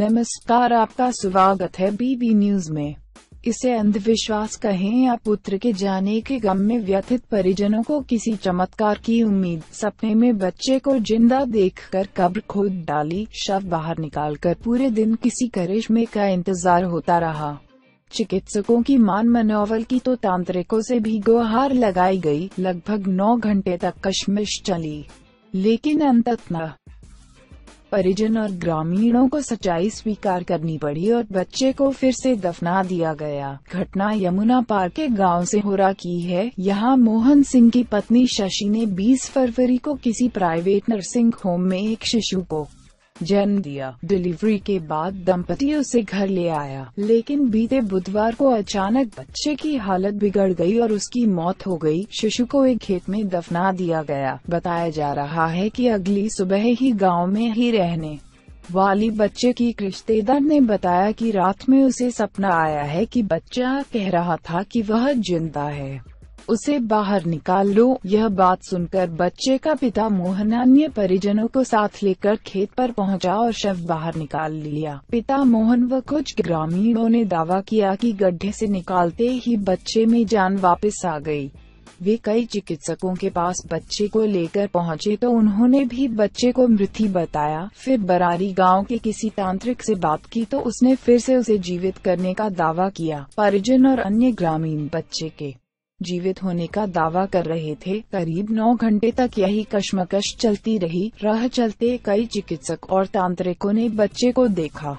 नमस्कार आपका स्वागत है बीबी न्यूज में इसे अंधविश्वास कहें या पुत्र के जाने के गम में व्यथित परिजनों को किसी चमत्कार की उम्मीद सपने में बच्चे को जिंदा देखकर कब्र खोद डाली शव बाहर निकालकर पूरे दिन किसी करिश्मे का इंतजार होता रहा चिकित्सकों की मान मनोवल की तो तांत्रिकों से भी गुहार लगाई गई लगभग नौ घंटे तक कश्मिश चली लेकिन अंततः परिजन और ग्रामीणों को सच्चाई स्वीकार करनी पड़ी और बच्चे को फिर से दफना दिया गया घटना यमुना पार के गांव से होरा की है यहां मोहन सिंह की पत्नी शशि ने 20 फरवरी को किसी प्राइवेट नर्सिंग होम में एक शिशु को जन्म दिया डिलीवरी के बाद दंपति उसे घर ले आया लेकिन बीते बुधवार को अचानक बच्चे की हालत बिगड़ गई और उसकी मौत हो गई शिशु को एक खेत में दफना दिया गया बताया जा रहा है कि अगली सुबह ही गांव में ही रहने वाली बच्चे की रिश्तेदार ने बताया कि रात में उसे सपना आया है कि बच्चा कह रहा था कि वह जिंदा है उसे बाहर निकाल लो यह बात सुनकर बच्चे का पिता मोहन अन्य परिजनों को साथ लेकर खेत पर पहुंचा और शव बाहर निकाल लिया पिता मोहन व कुछ ग्रामीणों ने दावा किया कि गड्ढे से निकालते ही बच्चे में जान वापस आ गई वे कई चिकित्सकों के पास बच्चे को लेकर पहुंचे तो उन्होंने भी बच्चे को मृत्यु बताया फिर बरारी गांव के किसी तांत्रिक से बात की तो उसने फिर से उसे जीवित करने का दावा किया परिजन और अन्य ग्रामीण बच्चे के जीवित होने का दावा कर रहे थे करीब नौ घंटे तक यही कश्मकश चलती रही राह चलते कई चिकित्सक और तांत्रिकों ने बच्चे को देखा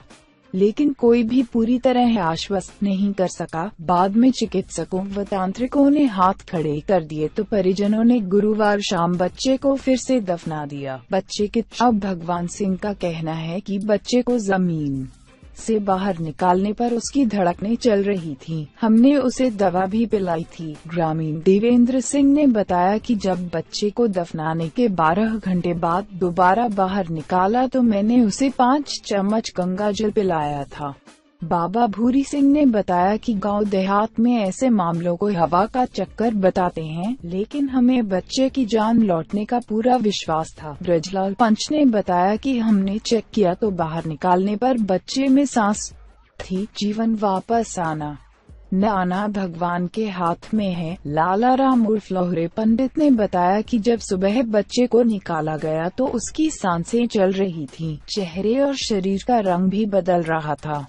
लेकिन कोई भी पूरी तरह आश्वस्त नहीं कर सका बाद में चिकित्सकों व तांत्रिकों ने हाथ खड़े कर दिए तो परिजनों ने गुरुवार शाम बच्चे को फिर से दफना दिया बच्चे के अब भगवान सिंह का कहना है कि बच्चे को जमीन से बाहर निकालने पर उसकी धड़कने चल रही थी हमने उसे दवा भी पिलाई थी ग्रामीण देवेंद्र सिंह ने बताया कि जब बच्चे को दफनाने के 12 घंटे बाद दोबारा बाहर निकाला तो मैंने उसे पाँच चम्मच गंगा जल पिलाया था बाबा भूरी सिंह ने बताया कि गांव देहात में ऐसे मामलों को हवा का चक्कर बताते हैं लेकिन हमें बच्चे की जान लौटने का पूरा विश्वास था ब्रजलाल पंच ने बताया कि हमने चेक किया तो बाहर निकालने पर बच्चे में सांस थी जीवन वापस आना नाना भगवान के हाथ में है लाला राम उर्फ लोहरे पंडित ने बताया कि जब सुबह बच्चे को निकाला गया तो उसकी सांसें चल रही थी चेहरे और शरीर का रंग भी बदल रहा था